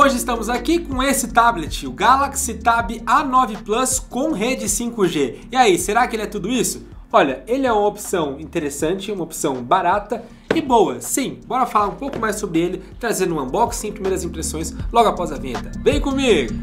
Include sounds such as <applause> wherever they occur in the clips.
Hoje estamos aqui com esse tablet, o Galaxy Tab A9 Plus com rede 5G. E aí, será que ele é tudo isso? Olha, ele é uma opção interessante, uma opção barata e boa. Sim, bora falar um pouco mais sobre ele, trazendo um unboxing, primeiras impressões logo após a venda. Vem comigo!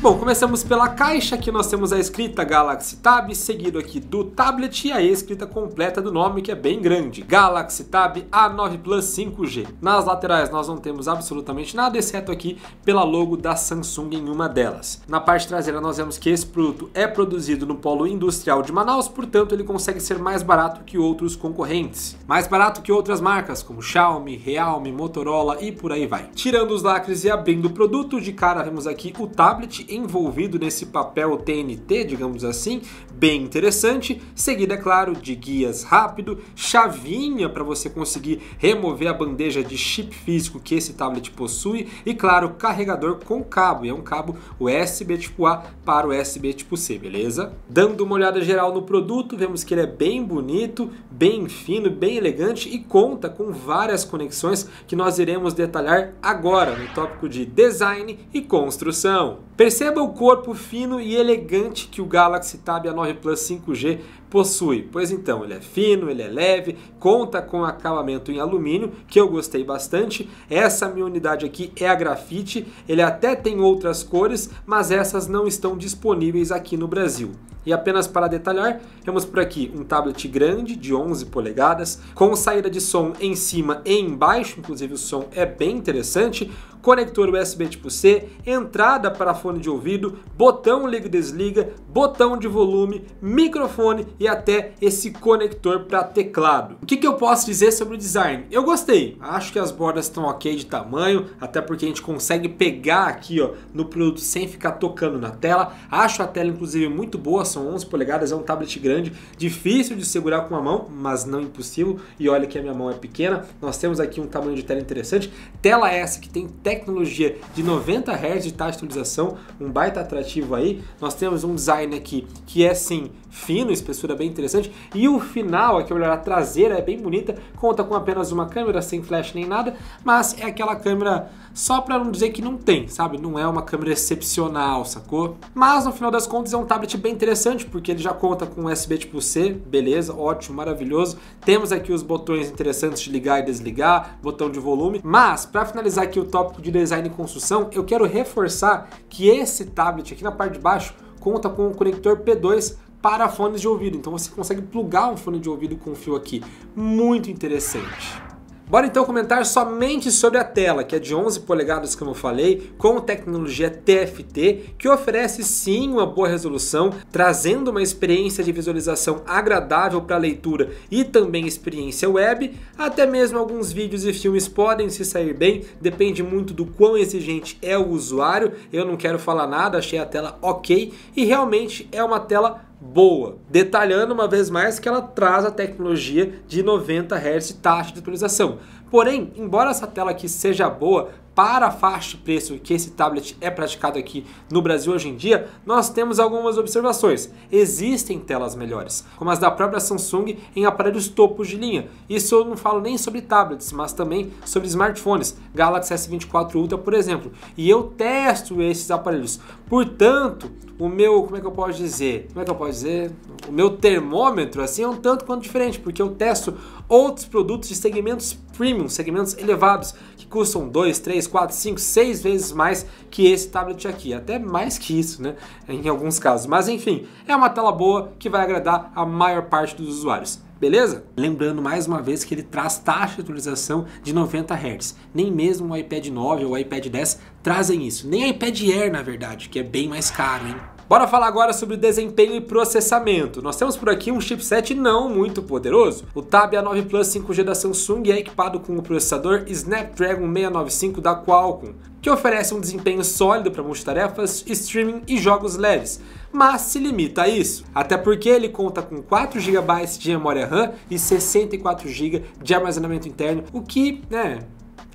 Bom, começamos pela caixa, que nós temos a escrita Galaxy Tab, seguido aqui do tablet e a escrita completa do nome, que é bem grande, Galaxy Tab A9 Plus 5G. Nas laterais nós não temos absolutamente nada, exceto aqui pela logo da Samsung em uma delas. Na parte traseira nós vemos que esse produto é produzido no polo industrial de Manaus, portanto ele consegue ser mais barato que outros concorrentes. Mais barato que outras marcas, como Xiaomi, Realme, Motorola e por aí vai. Tirando os lacres e abrindo o produto, de cara vemos aqui o tablet envolvido nesse papel TNT, digamos assim, bem interessante, seguida, é claro, de guias rápido, chavinha para você conseguir remover a bandeja de chip físico que esse tablet possui e, claro, carregador com cabo, e é um cabo USB tipo A para USB tipo C, beleza? Dando uma olhada geral no produto, vemos que ele é bem bonito, bem fino, bem elegante e conta com várias conexões que nós iremos detalhar agora no tópico de design e construção. Perceba o corpo fino e elegante que o Galaxy Tab é A9 Plus 5G possui. Pois então, ele é fino, ele é leve, conta com acabamento em alumínio, que eu gostei bastante. Essa minha unidade aqui é a grafite, ele até tem outras cores, mas essas não estão disponíveis aqui no Brasil. E apenas para detalhar, temos por aqui um tablet grande de 11 polegadas, com saída de som em cima e embaixo, inclusive o som é bem interessante, conector USB tipo C, entrada para fone de ouvido, botão liga e desliga, botão de volume, microfone e até esse conector para teclado. O que, que eu posso dizer sobre o design? Eu gostei, acho que as bordas estão ok de tamanho, até porque a gente consegue pegar aqui ó, no produto sem ficar tocando na tela. Acho a tela inclusive muito boa, são 11 polegadas, é um tablet grande, difícil de segurar com a mão, mas não impossível. E olha que a minha mão é pequena, nós temos aqui um tamanho de tela interessante. Tela essa que tem tecnologia de 90 Hz de taxa de atualização, um baita atrativo aí. Nós temos um design aqui que é sim fino, espessura bem interessante. E o final, aqui é olhar a traseira é bem bonita, conta com apenas uma câmera, sem flash nem nada, mas é aquela câmera só para não dizer que não tem, sabe? Não é uma câmera excepcional, sacou? Mas no final das contas é um tablet bem interessante, porque ele já conta com USB tipo C, beleza, ótimo, maravilhoso. Temos aqui os botões interessantes de ligar e desligar, botão de volume, mas para finalizar aqui o tópico de design e construção, eu quero reforçar que esse tablet aqui na parte de baixo conta com um conector P2 para fones de ouvido. Então você consegue plugar um fone de ouvido com um fio aqui. Muito interessante. Bora então comentar somente sobre a tela, que é de 11 polegadas, como eu falei, com tecnologia TFT, que oferece sim uma boa resolução, trazendo uma experiência de visualização agradável para leitura e também experiência web. Até mesmo alguns vídeos e filmes podem se sair bem, depende muito do quão exigente é o usuário. Eu não quero falar nada, achei a tela ok e realmente é uma tela boa, detalhando uma vez mais que ela traz a tecnologia de 90 Hz taxa de atualização. Porém, embora essa tela aqui seja boa, para faixa de preço que esse tablet é praticado aqui no Brasil hoje em dia, nós temos algumas observações. Existem telas melhores, como as da própria Samsung em aparelhos topos de linha. Isso eu não falo nem sobre tablets, mas também sobre smartphones, Galaxy S24 Ultra, por exemplo. E eu testo esses aparelhos. Portanto, o meu, como é que eu posso dizer? Como é que eu posso dizer? O meu termômetro assim é um tanto quanto diferente, porque eu testo outros produtos de segmentos premium, segmentos elevados, que custam 2, 3, 4, 5, 6 vezes mais que esse tablet aqui. Até mais que isso, né? Em alguns casos. Mas enfim, é uma tela boa que vai agradar a maior parte dos usuários. Beleza? Lembrando mais uma vez que ele traz taxa de atualização de 90 Hz. Nem mesmo o iPad 9 ou o iPad 10 trazem isso. Nem o iPad Air, na verdade, que é bem mais caro, hein? Bora falar agora sobre desempenho e processamento. Nós temos por aqui um chipset não muito poderoso. O Tab A9 Plus 5G da Samsung é equipado com o processador Snapdragon 695 da Qualcomm, que oferece um desempenho sólido para multitarefas, streaming e jogos leves, mas se limita a isso, até porque ele conta com 4 GB de memória RAM e 64 GB de armazenamento interno, o que, né,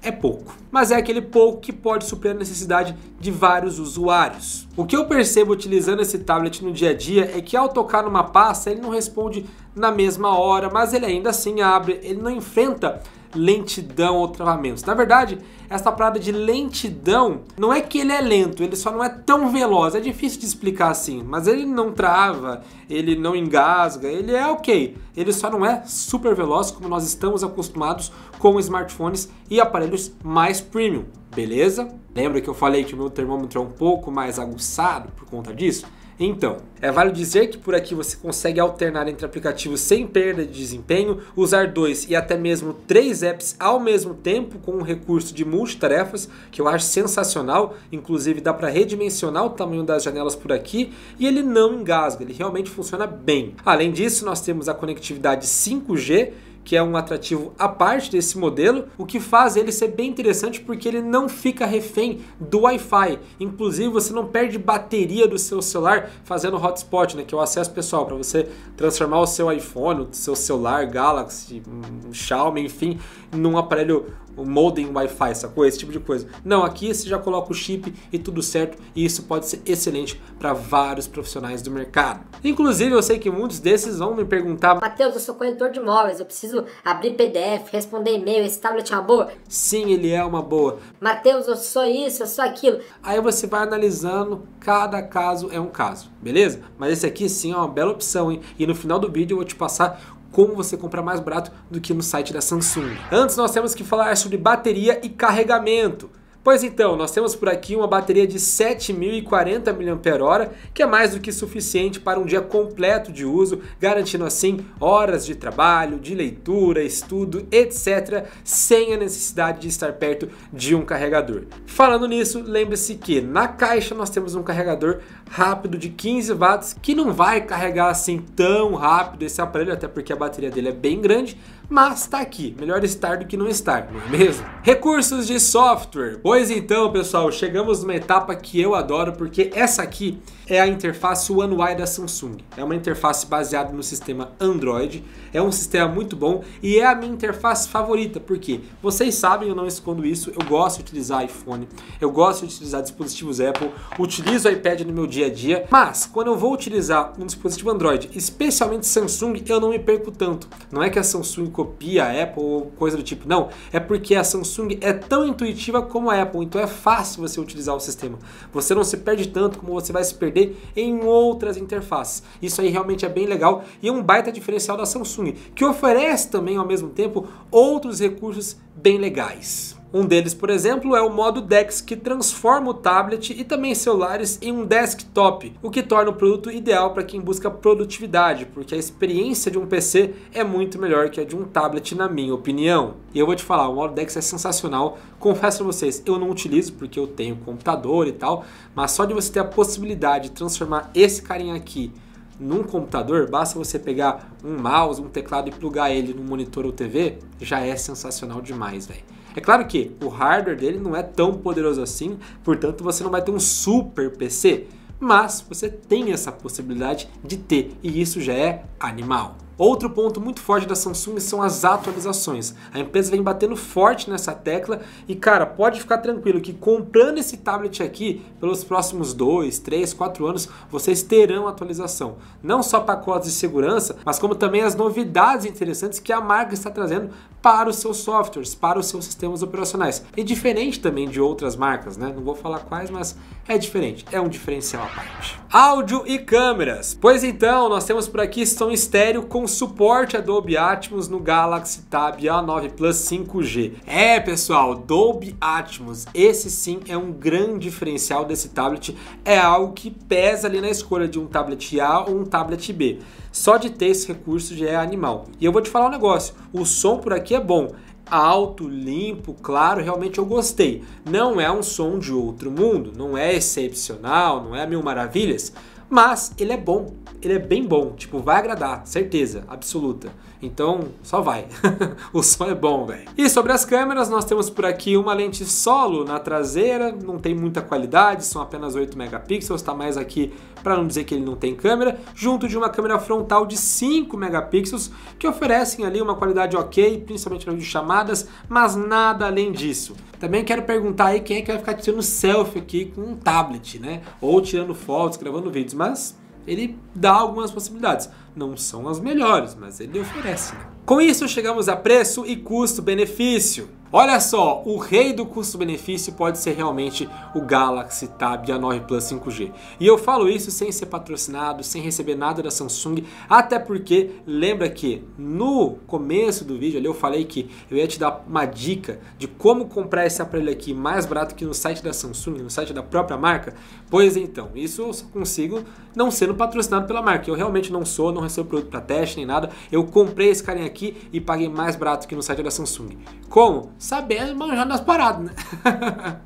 é pouco, mas é aquele pouco que pode suprir a necessidade de vários usuários. O que eu percebo utilizando esse tablet no dia a dia é que ao tocar numa pasta ele não responde na mesma hora, mas ele ainda assim abre, ele não enfrenta lentidão ou travamentos. Na verdade, essa parada de lentidão não é que ele é lento, ele só não é tão veloz. É difícil de explicar assim, mas ele não trava, ele não engasga, ele é ok. Ele só não é super veloz como nós estamos acostumados com smartphones e aparelhos mais premium, beleza? Lembra que eu falei que o meu termômetro é um pouco mais aguçado por conta disso? Então, é válido dizer que por aqui você consegue alternar entre aplicativos sem perda de desempenho, usar dois e até mesmo três apps ao mesmo tempo com o um recurso de multitarefas, que eu acho sensacional, inclusive dá para redimensionar o tamanho das janelas por aqui e ele não engasga, ele realmente funciona bem. Além disso, nós temos a conectividade 5G que é um atrativo à parte desse modelo, o que faz ele ser bem interessante porque ele não fica refém do Wi-Fi. Inclusive, você não perde bateria do seu celular fazendo hotspot, né, que é o acesso pessoal para você transformar o seu iPhone, o seu celular Galaxy, um Xiaomi, enfim, num aparelho o modem Wi-Fi, sacou? Esse tipo de coisa. Não, aqui você já coloca o chip e tudo certo, e isso pode ser excelente para vários profissionais do mercado. Inclusive, eu sei que muitos desses vão me perguntar: Matheus, eu sou corretor de imóveis, eu preciso abrir PDF, responder e-mail, esse tablet é uma boa? Sim, ele é uma boa. Matheus, eu sou isso, eu sou aquilo. Aí você vai analisando, cada caso é um caso, beleza? Mas esse aqui sim é uma bela opção, hein? E no final do vídeo eu vou te passar como você comprar mais barato do que no site da Samsung. Antes nós temos que falar sobre bateria e carregamento. Pois então, nós temos por aqui uma bateria de 7.040 mAh, que é mais do que suficiente para um dia completo de uso, garantindo assim horas de trabalho, de leitura, estudo, etc, sem a necessidade de estar perto de um carregador. Falando nisso, lembre-se que na caixa nós temos um carregador rápido de 15 watts, que não vai carregar assim tão rápido esse aparelho, até porque a bateria dele é bem grande, mas tá aqui. Melhor estar do que não estar, não é mesmo? Recursos de software. Pois então, pessoal, chegamos numa etapa que eu adoro, porque essa aqui é a interface One UI da Samsung. É uma interface baseada no sistema Android, é um sistema muito bom e é a minha interface favorita, porque vocês sabem, eu não escondo isso, eu gosto de utilizar iPhone, eu gosto de utilizar dispositivos Apple, utilizo o iPad no meu dia a dia, mas quando eu vou utilizar um dispositivo Android, especialmente Samsung, eu não me perco tanto. Não é que a Samsung copia a Apple ou coisa do tipo. Não, é porque a Samsung é tão intuitiva como a Apple, então é fácil você utilizar o sistema. Você não se perde tanto como você vai se perder em outras interfaces. Isso aí realmente é bem legal e um baita diferencial da Samsung, que oferece também ao mesmo tempo outros recursos bem legais. Um deles, por exemplo, é o modo DeX, que transforma o tablet e também celulares em um desktop, o que torna o produto ideal para quem busca produtividade, porque a experiência de um PC é muito melhor que a de um tablet, na minha opinião. E eu vou te falar, o modo DeX é sensacional, confesso a vocês, eu não utilizo porque eu tenho computador e tal, mas só de você ter a possibilidade de transformar esse carinha aqui num computador, basta você pegar um mouse, um teclado e plugar ele no monitor ou TV, já é sensacional demais, velho. É claro que o hardware dele não é tão poderoso assim, portanto você não vai ter um super PC, mas você tem essa possibilidade de ter e isso já é animal. Outro ponto muito forte da Samsung são as atualizações. A empresa vem batendo forte nessa tecla e, cara, pode ficar tranquilo que comprando esse tablet aqui, pelos próximos 2, 3, 4 anos, vocês terão atualização. Não só pacotes de segurança, mas como também as novidades interessantes que a marca está trazendo para os seus softwares, para os seus sistemas operacionais. E diferente também de outras marcas, né? Não vou falar quais, mas é diferente, é um diferencial à parte. Áudio e câmeras. Pois então, nós temos por aqui som estéreo com suporte Adobe Atmos no Galaxy Tab A9 Plus 5G. É, pessoal, Dolby Atmos, esse sim é um grande diferencial desse tablet, é algo que pesa ali na escolha de um tablet A ou um tablet B. Só de ter esse recurso já é animal. E eu vou te falar um negócio: o som por aqui é bom. Alto, limpo, claro, realmente eu gostei. Não é um som de outro mundo, não é excepcional, não é mil maravilhas, mas ele é bom, ele é bem bom, tipo, vai agradar, certeza, absoluta. Então, só vai. <laughs> o som é bom, velho. E sobre as câmeras, nós temos por aqui uma lente solo na traseira, não tem muita qualidade, são apenas 8 megapixels, tá mais aqui para não dizer que ele não tem câmera, junto de uma câmera frontal de 5 megapixels, que oferecem ali uma qualidade ok, principalmente nas chamadas, mas nada além disso. Também quero perguntar aí quem é que vai ficar tirando selfie aqui com um tablet, né? Ou tirando fotos, gravando vídeos mas ele dá algumas possibilidades. Não são as melhores, mas ele oferece. Né? Com isso, chegamos a preço e custo-benefício. Olha só, o rei do custo-benefício pode ser realmente o Galaxy Tab A9 Plus 5G. E eu falo isso sem ser patrocinado, sem receber nada da Samsung, até porque lembra que no começo do vídeo ali eu falei que eu ia te dar uma dica de como comprar esse aparelho aqui mais barato que no site da Samsung, no site da própria marca. Pois então, isso eu só consigo não sendo patrocinado pela marca. Eu realmente não sou, não recebo produto para teste nem nada. Eu comprei esse carinha aqui e paguei mais barato que no site da Samsung. Como? saber manjar das paradas, né? <laughs>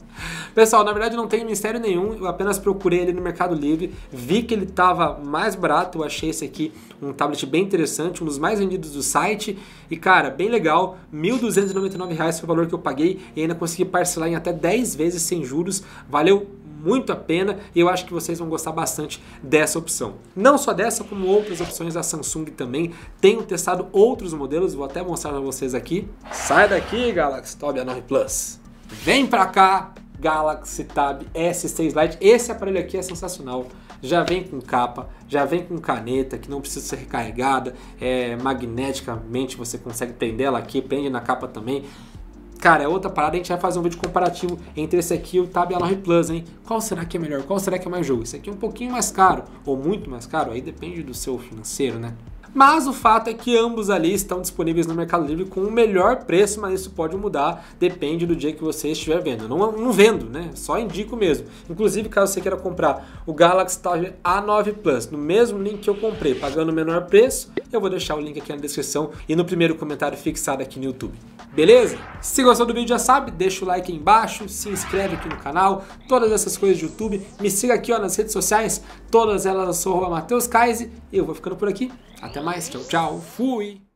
Pessoal, na verdade não tem mistério nenhum, eu apenas procurei ele no Mercado Livre, vi que ele estava mais barato, eu achei esse aqui um tablet bem interessante, um dos mais vendidos do site, e cara, bem legal, R$ 1.299 foi o valor que eu paguei e ainda consegui parcelar em até 10 vezes sem juros, valeu muito a pena e eu acho que vocês vão gostar bastante dessa opção. Não só dessa, como outras opções da Samsung também. Tenho testado outros modelos, vou até mostrar para vocês aqui. Sai daqui, Galaxy Tab A9 Plus. Vem para cá, Galaxy Tab S6 Lite. Esse aparelho aqui é sensacional. Já vem com capa, já vem com caneta que não precisa ser recarregada, é, magneticamente você consegue prender ela aqui, prende na capa também. Cara, é outra parada, a gente vai fazer um vídeo comparativo entre esse aqui e o Tab Alloy Plus, hein? Qual será que é melhor? Qual será que é mais jogo? Esse aqui é um pouquinho mais caro, ou muito mais caro, aí depende do seu financeiro, né? Mas o fato é que ambos ali estão disponíveis no Mercado Livre com o melhor preço, mas isso pode mudar, depende do dia que você estiver vendo. não, não vendo, né? Só indico mesmo. Inclusive, caso você queira comprar o Galaxy Tab A9 Plus no mesmo link que eu comprei, pagando o menor preço, eu vou deixar o link aqui na descrição e no primeiro comentário fixado aqui no YouTube beleza? Se gostou do vídeo já sabe, deixa o like aí embaixo, se inscreve aqui no canal, todas essas coisas de YouTube, me siga aqui ó, nas redes sociais, todas elas eu sou o Matheus Kaise, e eu vou ficando por aqui, até mais, tchau, tchau, fui!